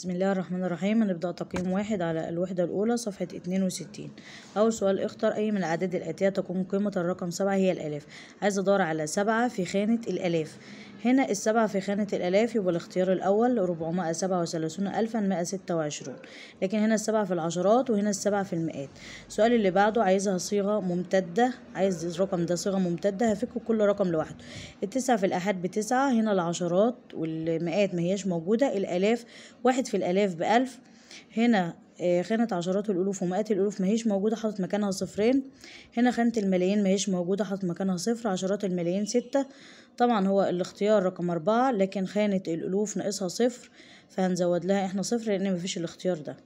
بسم الله الرحمن الرحيم هنبدأ تقييم واحد على الوحدة الأولى صفحة اتنين وستين أول سؤال اختر أي من الأعداد الآتية تكون قيمة الرقم سبعة هي الألاف عايز أدور على سبعة في خانة الألاف هنا السبعة في خانة الألاف يبقى الاختيار الأول ربعمائة سبعة وثلاثون ألفا مائة ستة وعشرون لكن هنا السبعة في العشرات وهنا السبعة في المئات السؤال اللي بعده عايزها صيغة ممتدة عايز الرقم ده صيغة ممتدة هفكه كل رقم لوحده التسعة في الأحاد بتسعة هنا العشرات والمئات ما هيش موجودة الألاف واحد في الألاف بألف هنا خانة عشرات الألوف ومئات الألوف ماهيش موجودة حاطط مكانها صفرين هنا خانة الملايين ماهيش موجودة حاطط مكانها صفر عشرات الملايين ستة طبعا هو الاختيار رقم أربعة لكن خانة الألوف ناقصها صفر فهنزود لها احنا صفر لأن مفيش الاختيار ده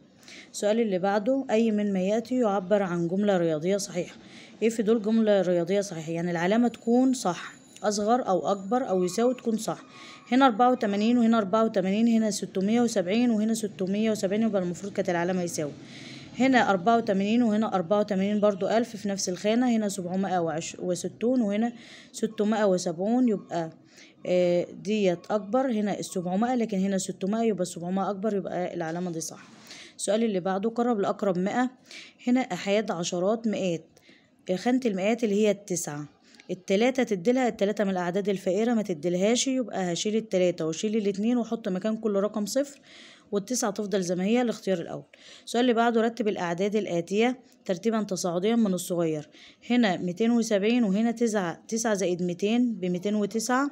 السؤال اللي بعده أي من ما يأتي يعبر عن جملة رياضية صحيحة إيه في دول جملة رياضية صحيحة يعني العلامة تكون صح أصغر أو أكبر أو يساوي تكون صح هنا 84 وهنا 84 هنا 670 وهنا 670 يبقى المفروض كانت العلامة يساوي هنا 84 وهنا 84 برضو ألف في نفس الخانة هنا 760 وهنا 670 يبقى آه، ديت أكبر هنا السبعمائة لكن هنا ستمائة يبقى السبعمائة أكبر يبقى العلامة دي صح السؤال اللي بعده قرب لأقرب مئة هنا أحاد عشرات مئات خانة المئات اللي هي التسعة التلاتة تديلها التلاتة من الأعداد الفقيرة ما تديلهاش يبقى هشيل التلاتة وشيل الاتنين وحط مكان كل رقم صفر والتسعة تفضل زي ما هي الاختيار الأول السؤال اللي بعده رتب الأعداد الآتية ترتيبا تصاعديا من الصغير هنا ميتين وسبعين وهنا تسعة تسعة زائد ميتين بميتين وتسعة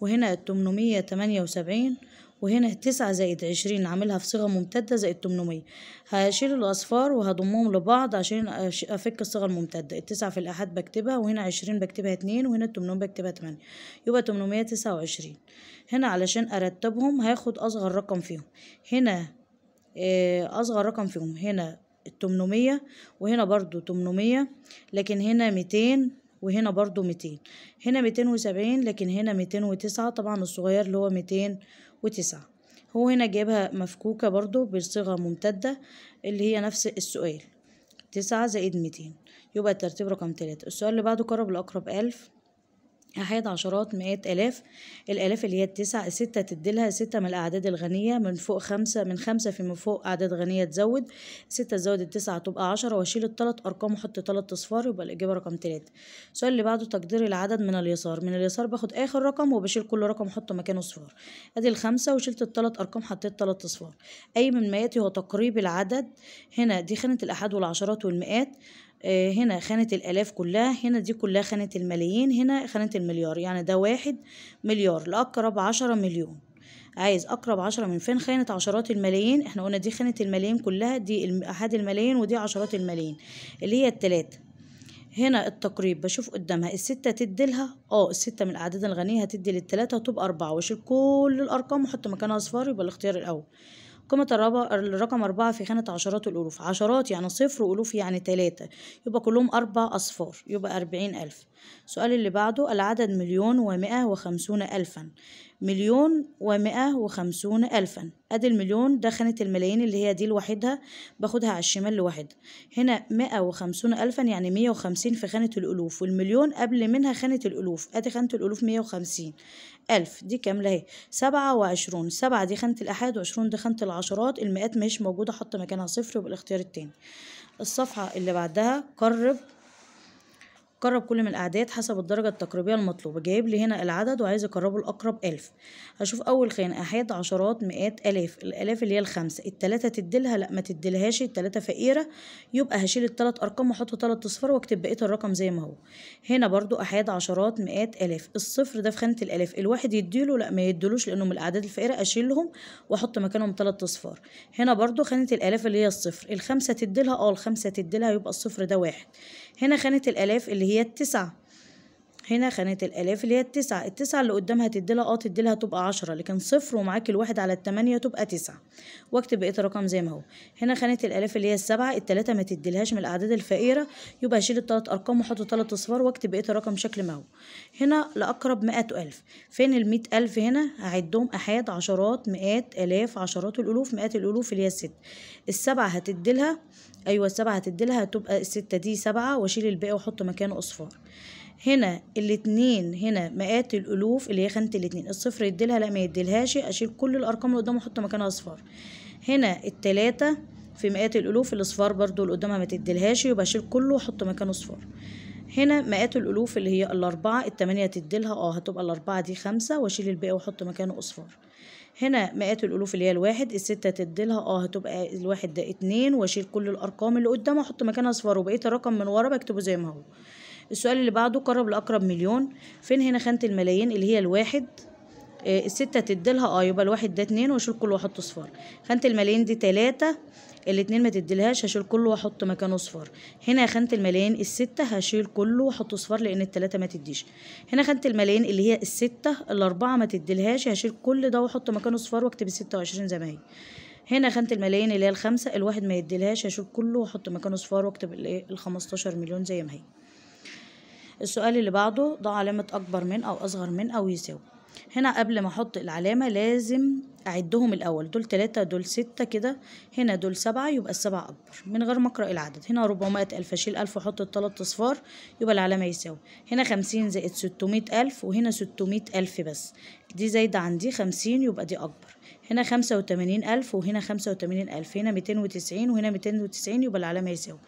وهنا تمنمية تمانية وسبعين وهنا تسعة زائد عشرين عاملها في صيغة ممتدة زائد تمنمية هشيل الأصفار وهضمهم لبعض عشان أفك الصيغة الممتدة التسعة في الأحد بكتبها وهنا عشرين بكتبها اتنين وهنا التمنمية بكتبها تمانية يبقى تمنمية تسعة وعشرين هنا علشان أرتبهم هاخد أصغر رقم فيهم هنا آه، أصغر رقم فيهم هنا التمنمية وهنا برضو تمنمية لكن هنا ميتين وهنا برضو ميتين هنا ميتين وسبعين لكن هنا ميتين وتسعة طبعا الصغير اللي هو ميتين وتسعة هو هنا جايبها مفكوكة برضو بصيغة ممتدة اللي هي نفس السؤال تسعة زائد ميتين يبقى الترتيب رقم تلاتة السؤال اللي بعده قرب الأقرب ألف أحد عشرات مئات آلاف الآلاف اللي هي التسعة ستة تديلها ستة من الأعداد الغنية من فوق خمسة من خمسة في من فوق أعداد غنية تزود ستة تزود التسعة تبقى عشرة وأشيل التلات أرقام وأحط تلات أصفار يبقى الإجابة رقم تلاتة السؤال اللي بعده تقدير العدد من اليسار من اليسار باخد آخر رقم وبشيل كل رقم وأحط مكانه صفار أدي الخمسة وشلت التلات أرقام حطيت تلات أصفار أي من مئاتي هو تقريب العدد هنا دي خانة الآحاد والعشرات والمئات آه، هنا خانة الآلاف كلها هنا دي كلها خانة الملايين هنا خانة المليار يعني ده واحد مليار لأقرب عشرة مليون عايز أقرب عشرة من فين خانة عشرات الملايين احنا قلنا دي خانة الملايين كلها دي أحد الملايين ودي عشرات الملايين اللي هي التلاتة هنا التقريب بشوف قدامها الستة تديلها اه الستة من الأعداد الغنية هتدي للتلاتة وتبقى أربعة واشيل كل الأرقام وأحط مكانها أصفار يبقى الاختيار الأول قيمة الرقم أربعة في خانة عشرات الألوف عشرات يعني صفر وألوف يعني تلاتة يبقى كلهم أربع أصفار يبقى أربعين ألف السؤال اللي بعده العدد مليون ومئة وخمسون ألفا مليون ومئة وخمسون ألفا أدي المليون دخلت الملايين اللي هي دي لوحدها باخدها على الشمال لوحدها هنا مئة وخمسون ألفا يعني مية وخمسين في خانة الألوف والمليون قبل منها خانة الألوف أدي خانة الألوف مية وخمسين ألف دي كاملة أهي سبعة وعشرون سبعة دي خانة الأحد وعشرون دي خانة العشرات المئات مش موجودة حط مكانها صفر وبالاختيار التاني الصفحة اللي بعدها قرب قرب كل من الأعداد حسب الدرجة التقريبية المطلوبة جايب لي هنا العدد وعايز أقربه لأقرب ألف هشوف أول خانة أحاد عشرات مئات ألاف الألاف اللي هي الخمسة التلاتة تديلها لأ ما تديلهاش التلاتة فقيرة يبقى هشيل التلات أرقام وأحط تلات أصفار وأكتب بقية الرقم زي ما هو هنا برضو أحاد عشرات مئات ألاف الصفر ده في خانة الألاف الواحد يديله لأ ما يديلوش لأنه من الأعداد الفقيرة أشيلهم وأحط مكانهم تلات أصفار هنا برضو خانة الألاف اللي هي الصفر الخمسة تديلها اه الخمسة تديلها يبقى الصفر ده واحد هنا خانة الألاف اللي اللي هي التسعة هنا خانة الآلاف اللي هي التسعة التسعة اللي قدامها تديلها اه تديلها تبقى عشرة لكن صفر ومعاك الواحد على التمانية تبقى تسعة واكتب بقية الرقم زي ما هو هنا خانة الآلاف اللي هي السبعة التلاتة ما تديلهاش من الأعداد الفقيرة يبقى شيل التلات أرقام وحط تلات أصفار واكتب بقية الرقم شكل ما هو هنا لأقرب مائة ألف فين المية ألف هنا هعدهم أحاد عشرات مئات آلاف عشرات الألوف مئات الألوف اللي هي الست السبعة هتديلها أيوة السبعة هتديلها تبقى الستة دي سبعة وأشيل الباقي وأحط مكانه أصفار هنا الاتنين هنا مئات الالوف اللي هي خانه الاتنين الصفر يديلها لا ما يديلهاش اشيل كل الارقام اللي قدام واحط مكانها اصفار هنا التلاته في مئات الالوف الاصفار برضو اللي قدامها ما تديلهاش يبقى اشيل كله واحط مكانه اصفار هنا مئات الالوف اللي هي الاربعه التمانيه تديلها اه هتبقى الاربعه دي خمسه واشيل الباقي واحط مكانه اصفار هنا مئات الالوف اللي هي الواحد الستة تديلها اه هتبقى الواحد ده اتنين واشيل كل الارقام اللي قدامها واحط مكانها اصفار وبقيه الرقم من ورا بكتبه زي ما هو السؤال اللي بعده قرب لأقرب مليون فين هنا خانة الملايين اللي هي الواحد آه الستة تديلها اه يبقى الواحد ده اتنين واشيل كله واحط صفار خانة الملايين دي تلاتة الاتنين ما تديلهاش هشيل كله واحط مكانه صفار هنا خانة الملايين الستة هشيل كله واحط صفار لان التلاتة ما تديش هنا خانة الملايين اللي هي الستة الاربعة ما تديلهاش هشيل كل ده واحط مكانه صفار واكتب الستة وعشرين زي ما هي هنا خانة الملايين اللي هي الخمسة الواحد ما يديلهاش هشيل كله واحط مكانه صفار واكتب الايه الخمستاشر مليون زي ما هي السؤال اللي بعده ضع علامة أكبر من أو أصغر من أو يساوي هنا قبل ما أحط العلامة لازم أعدهم الأول دول تلاتة دول ستة كده هنا دول سبعة يبقى السبعة أكبر من غير ما أقرأ العدد هنا ربعمائة ألف أشيل ألف وأحط التلات أصفار يبقى العلامة يساوي هنا خمسين زائد ستمائة ألف وهنا ستمائة ألف بس دي زايدة عن دي خمسين يبقى دي أكبر هنا خمسة وتمانين ألف وهنا خمسة وتمانين ألف هنا ميتين وتسعين وهنا ميتين وتسعين يبقى العلامة يساوي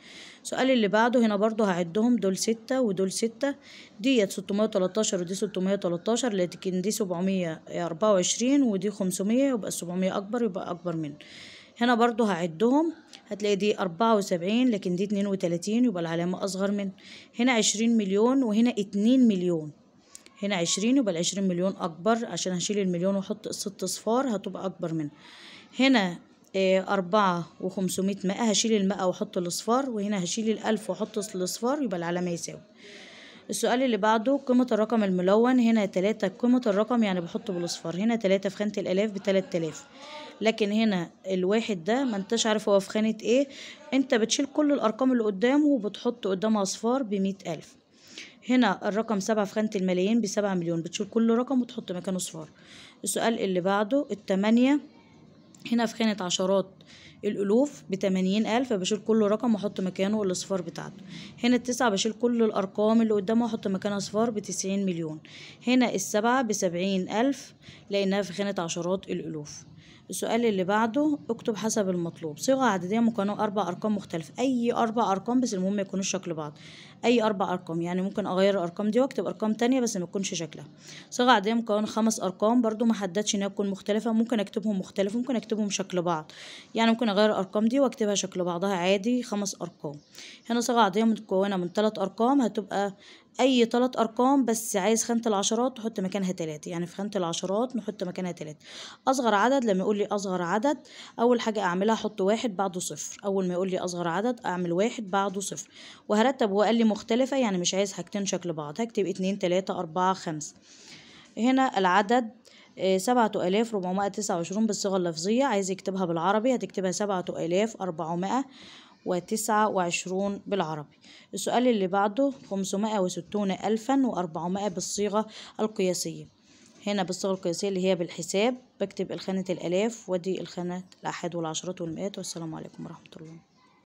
السؤال اللي بعده هنا برضو هعدهم دول ستة ودول ستة ديت ستمية وتلاتاشر ودي ستمية وتلاتاشر لكن دي سبعمية أربعة وعشرين ودي خمسمية يبقى السبعمية أكبر يبقى أكبر منه هنا برضو هعدهم هتلاقي دي أربعة وسبعين لكن دي اتنين وتلاتين يبقى العلامة أصغر منه هنا عشرين مليون وهنا اتنين مليون هنا عشرين يبقى العشرين مليون أكبر عشان هشيل المليون وأحط ست أصفار هتبقى أكبر من هنا آه، أربعة وخمسمية مائة هشيل المائة وأحط الأصفار وهنا هشيل الألف وأحط الأصفار يبقى العلامة يساوي السؤال اللي بعده قيمة الرقم الملون هنا تلاتة قيمة الرقم يعني بحطه بالأصفار هنا تلاتة في خانة الآلاف بتلات آلاف لكن هنا الواحد ده ما انتش عارف هو في خانة ايه انت بتشيل كل الأرقام اللي قدامه وبتحط قدامها أصفار بمية ألف هنا الرقم سبعة في خانة الملايين بسبعة مليون بتشيل كل رقم وتحط مكانه صفار السؤال اللي بعده التمانية هنا في خانة عشرات الألوف بتمانين ألف بشيل كل رقم وأحط مكانه الأصفار بتاعته هنا التسعة بشيل كل الأرقام اللي قدامه وأحط مكانها أصفار بتسعين مليون هنا السبعة بسبعين ألف لأنها في خانة عشرات الألوف السؤال اللي بعده اكتب حسب المطلوب صيغة عددية مكونة أربع أرقام مختلفة أي أربع أرقام بس المهم ما شكل بعض أي أربع أرقام يعني ممكن أغير الأرقام دي وأكتب أرقام تانية بس ما يكونش شكلها صيغة عددية مكونة خمس أرقام برضو ما حددتش إنها تكون مختلفة ممكن أكتبهم مختلف ممكن أكتبهم شكل بعض يعني ممكن أغير الأرقام دي وأكتبها شكل بعضها عادي خمس أرقام هنا صيغة عددية مكونة من ثلاث أرقام هتبقى اي تلات ارقام بس عايز خانه العشرات تحط مكانها تلاته يعني في خانه العشرات نحط مكانها تلاته اصغر عدد لما يقول لي اصغر عدد اول حاجه اعملها احط واحد بعده صفر اول ما يقول لي اصغر عدد اعمل واحد بعده صفر وهرتب هو لي مختلفه يعني مش عايز حاجتين شكل بعض هكتب اتنين تلاته اربعه خمسه هنا العدد آه، سبعة آلاف ربعمائة تسعة وعشرون بالصيغة اللفظية عايز يكتبها بالعربي هتكتبها سبعة آلاف أربعمائة وتسعة وعشرون بالعربي السؤال اللي بعده خمسمائة وستون ألفا وأربعمائة بالصيغة القياسية هنا بالصيغة القياسية اللي هي بالحساب بكتب الخانة الألاف ودي الخانة الأحد والعشرات والمئات والسلام عليكم ورحمة الله